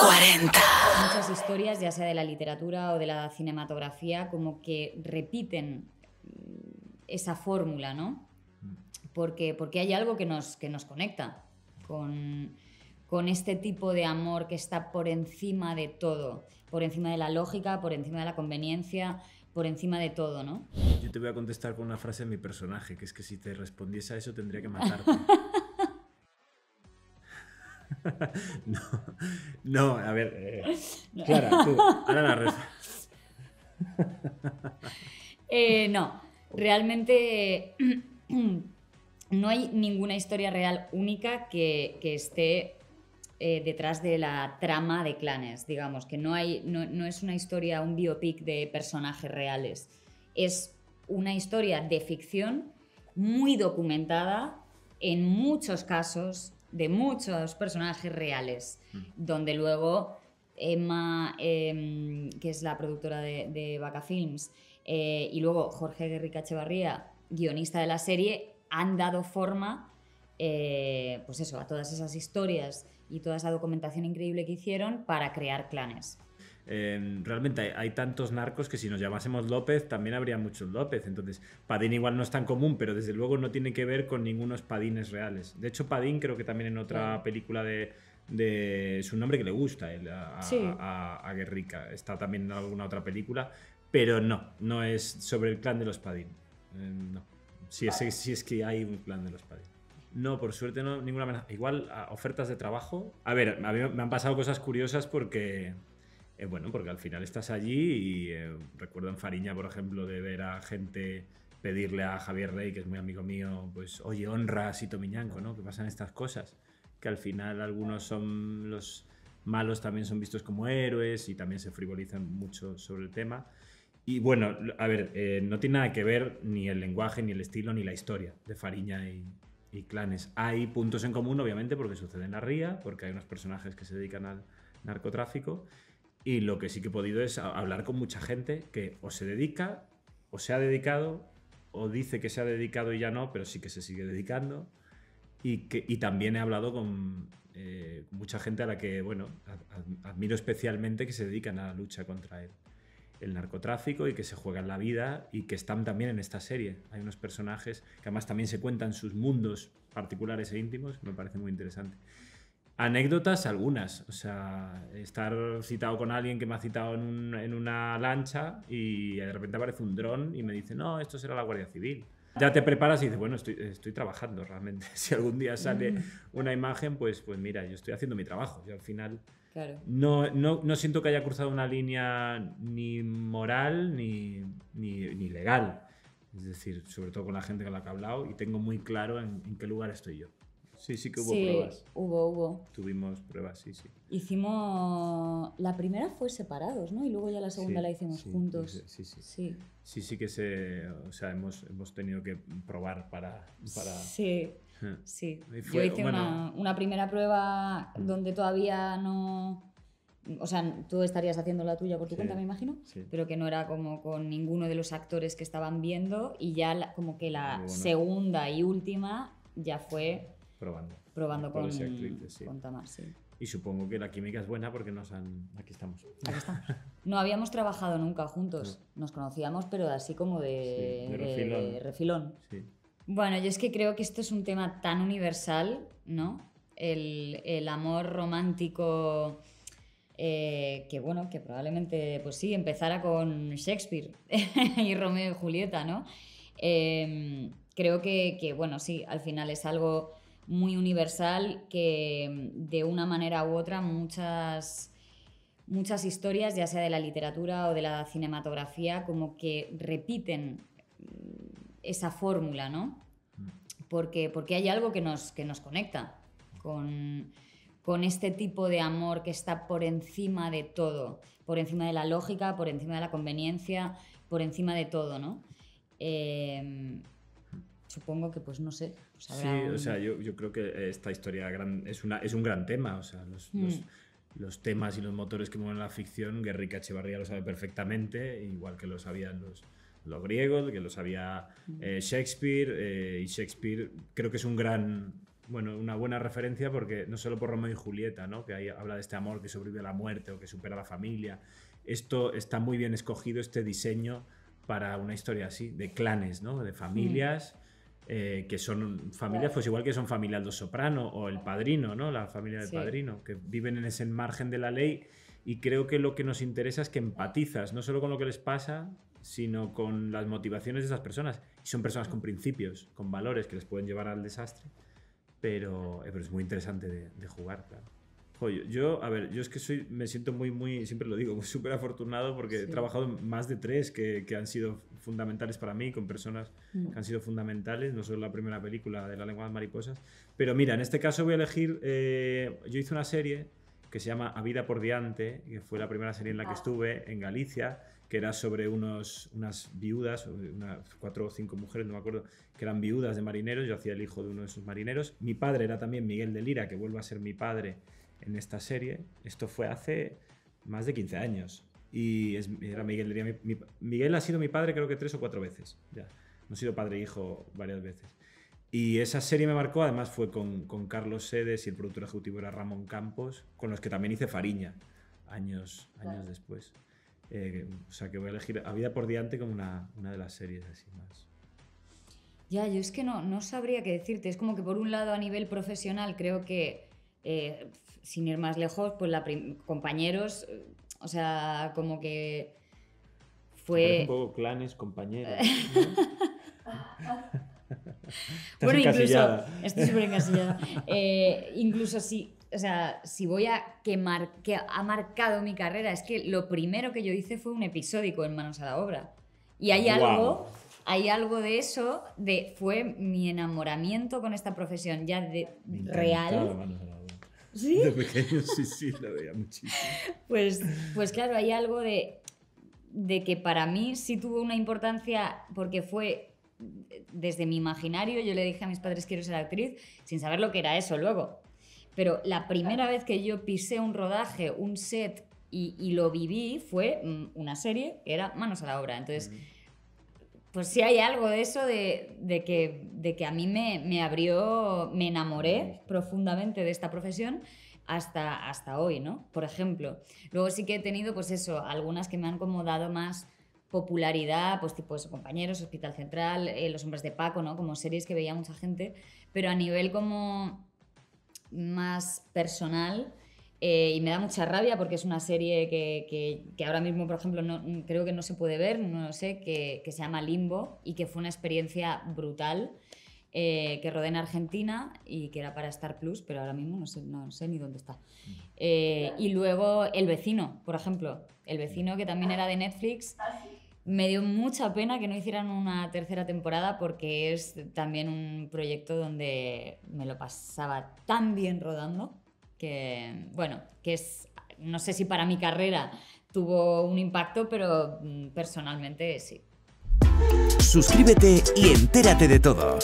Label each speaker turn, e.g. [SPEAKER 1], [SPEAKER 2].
[SPEAKER 1] 40. Muchas historias, ya sea de la literatura o de la cinematografía, como que repiten mm, esa fórmula, ¿no? Mm. Porque, porque hay algo que nos, que nos conecta con, con este tipo de amor que está por encima de todo, por encima de la lógica, por encima de la conveniencia, por encima de todo, ¿no?
[SPEAKER 2] Yo te voy a contestar con una frase de mi personaje, que es que si te respondiese a eso tendría que matarte. no, no, a ver. Eh, Clara, tú, ahora la reza
[SPEAKER 1] eh, no, realmente no hay ninguna historia real única que, esté eh, detrás de la trama de clanes, digamos, que no, hay, no es una historia, un biopic de personajes reales. Es una historia de ficción muy documentada, en muchos casos de muchos personajes reales, mm. donde luego Emma, em, que es la productora de, Vaca Films, eh, y luego Jorge Guerrica Echevarría, guionista de la serie, han dado forma eh, pues eso, a todas esas historias y toda esa documentación increíble que hicieron para crear clanes
[SPEAKER 2] realmente hay, tantos narcos que si nos llamásemos López también habría muchos López. Entonces, Padín igual no es tan común, pero desde luego no tiene que ver con ningunos Padines reales. De hecho, Padín creo que también en otra película de, Es un nombre que le gusta a, Guerrica. Está también en alguna otra película, pero no, no es sobre el clan de los Padín. Eh, no. Si es, si es que hay un clan de los Padín. No, por suerte no, ninguna amenaza. Igual, ofertas de trabajo. A ver, me han pasado cosas curiosas porque eh, bueno, porque al final estás allí y eh, recuerdo en Fariña, por ejemplo, de ver a gente pedirle a Javier Rey, que es muy amigo mío, pues, oye, honra a Sito Miñanco, ¿no? Que pasan estas cosas. Que al final algunos son los malos también son vistos como héroes y también se frivolizan mucho sobre el tema. Y bueno, a ver, eh, no tiene nada que ver ni el lenguaje, ni el estilo, ni la historia de Fariña y, Clanes. Hay puntos en común, obviamente, porque sucede en la ría, porque hay unos personajes que se dedican al narcotráfico y lo que sí que he podido es hablar con mucha gente que o se dedica, o se ha dedicado, o dice que se ha dedicado y ya no, pero sí que se sigue dedicando. Y, que, y también he hablado con eh, mucha gente a la que, bueno, admiro especialmente que se dedican a la lucha contra el, el narcotráfico y que se juegan la vida y que están también en esta serie. Hay unos personajes que además también se cuentan sus mundos particulares e íntimos, me parece muy interesante. Anécdotas algunas, o sea, estar citado con alguien que me ha citado en, una lancha y de repente aparece un dron y me dice, no, esto será la Guardia Civil. Ya te preparas y dices, bueno, estoy, estoy trabajando realmente. Si algún día sale mm. una imagen, pues, pues mira, yo estoy haciendo mi trabajo. Yo al final no, no, no, siento que haya cruzado una línea ni moral ni, ni, ni, legal. Es decir, sobre todo con la gente con la que he hablado y tengo muy claro en qué lugar estoy yo. Sí, sí que hubo pruebas.
[SPEAKER 1] Hubo, hubo.
[SPEAKER 2] Tuvimos pruebas, sí, sí.
[SPEAKER 1] Hicimos. La primera fue separados, ¿no? Y luego ya la segunda la hicimos juntos.
[SPEAKER 2] Sí, sí. Sí, sí, sí que se. O sea, hemos, tenido que probar para. para... Sí. Sí. Yo hice una,
[SPEAKER 1] primera prueba mm. donde todavía no. O sea, tú estarías haciendo la tuya por tu cuenta, me imagino, pero que no era como con ninguno de los actores que estaban viendo y ya como que la segunda y última ya fue
[SPEAKER 2] probando. Probando con, sí. Y supongo que la química es buena porque nos han. Aquí estamos. Aquí estamos.
[SPEAKER 1] No habíamos trabajado nunca juntos. Nos conocíamos, pero así como de, refilón. Bueno, yo es que creo que esto es un tema tan universal, ¿no? El, amor romántico. Eh, que bueno, que probablemente, pues sí, empezara con Shakespeare y Romeo y Julieta, ¿no? Em, creo que, que, bueno, sí, al final es algo muy universal que mm, de una manera u otra muchas, muchas historias, ya sea de la literatura o de la cinematografía, como que repiten mm, esa fórmula, ¿no? Mm. Porque, porque hay algo que nos, que nos conecta con, este tipo de amor que está por encima de todo, por encima de la lógica, por encima de la conveniencia, por encima de todo, ¿no? Eh, supongo que, pues no sé. Pues, sí, o sea,
[SPEAKER 2] yo, yo, creo que esta historia gran, es, una, es un gran tema. O sea, los, hmm. los, temas y los motores que mueven la ficción, Guerrica Echevarría lo sabe perfectamente, igual que lo sabían los, los griegos, que lo sabía hmm. eh, Shakespeare. Eh, y Shakespeare creo que es un gran. Bueno, una buena referencia porque no solo por Romeo y Julieta, ¿no? que ahí habla de este amor que sobrevive a la muerte o que supera a la familia. Esto está muy bien escogido, este diseño para una historia así, de clanes, ¿no? de familias. Hmm. Eh, que son familias, pues igual que son familias Los Soprano o El Padrino, ¿no? La familia del Padrino, que viven en ese margen de la ley y creo que lo que nos interesa es que empatizas, no solo con lo que les pasa, sino con las motivaciones de esas personas. Y son personas con principios, con valores que les pueden llevar al desastre, pero, eh, pero es muy interesante de, de jugar, claro yo, a ver, yo es que soy, me siento muy, muy, siempre lo digo, súper afortunado porque he trabajado más de tres que, que, han sido fundamentales para mí, con personas mm. que han sido fundamentales, no solo la primera película de La lengua de las mariposas. Pero mira, en este caso voy a elegir, eh, yo hice una serie que se llama A Vida por Diante, que fue la primera serie en la que ah. estuve en Galicia, que era sobre unos, unas viudas, unas cuatro o cinco mujeres, no me acuerdo, que eran viudas de marineros, yo hacía el hijo de uno de esos marineros. Mi padre era también Miguel de Lira, que vuelve a ser mi padre en esta serie. Esto fue hace más de 15 años. Y era Miguel, diría Miguel ha sido mi padre creo que tres o cuatro veces. Ya. No sido padre e hijo varias veces. Y esa serie me marcó, además fue con, con, Carlos Sedes y el productor ejecutivo era Ramón Campos, con los que también hice Fariña años, años después. Eh, o sea que voy a elegir A Vida por Diante como una, una de las series así más.
[SPEAKER 1] Ya, yo es que no, no sabría qué decirte. Es como que por un lado a nivel profesional creo que eh, sin ir más lejos, pues la compañeros, eh, o sea, como que fue... Un
[SPEAKER 2] poco clanes, compañeros. bueno, incluso, estoy súper encasillada.
[SPEAKER 1] Eh, incluso si, o sea, si voy a que, ha marcado mi carrera, es que lo primero que yo hice fue un episódico en Manos a la Obra. Y hay algo, hay algo de eso, de fue mi enamoramiento con esta profesión ya de, real.
[SPEAKER 2] Sí. De pequeño, sí, sí, la veía muchísimo.
[SPEAKER 1] Pues, pues claro, hay algo de, de que para mí sí tuvo una importancia porque fue desde mi imaginario, yo le dije a mis padres quiero ser actriz, sin saber lo que era eso luego. Pero la primera vez que yo pisé un rodaje, un set y, lo viví fue mm, una serie que era Manos a la Obra. Entonces, pues sí hay algo de eso, de, que, a mí me, abrió, me enamoré mm. profundamente de esta profesión hasta, hasta hoy, ¿no? Por ejemplo. Luego sí que he tenido, pues eso, algunas que me han como dado más popularidad, pues tipo eso, compañeros, Hospital Central, eh, Los Hombres de Paco, ¿no? Como series que veía mucha gente, pero a nivel como más personal, eh, y me da mucha rabia porque es una serie que, que, ahora mismo, por ejemplo, no, creo que no se puede ver, no lo sé, que, que se llama Limbo y que fue una experiencia brutal eh, que rodé en Argentina y que era para Star Plus, pero ahora mismo no sé, no sé ni dónde está. Eh, y luego El vecino, por ejemplo, El vecino que también era de Netflix. Me dio mucha pena que no hicieran una tercera temporada porque es también un proyecto donde me lo pasaba tan bien rodando que, bueno, que es, no sé si para mi carrera tuvo un impacto, pero mm, personalmente sí. Suscríbete y entérate de todo.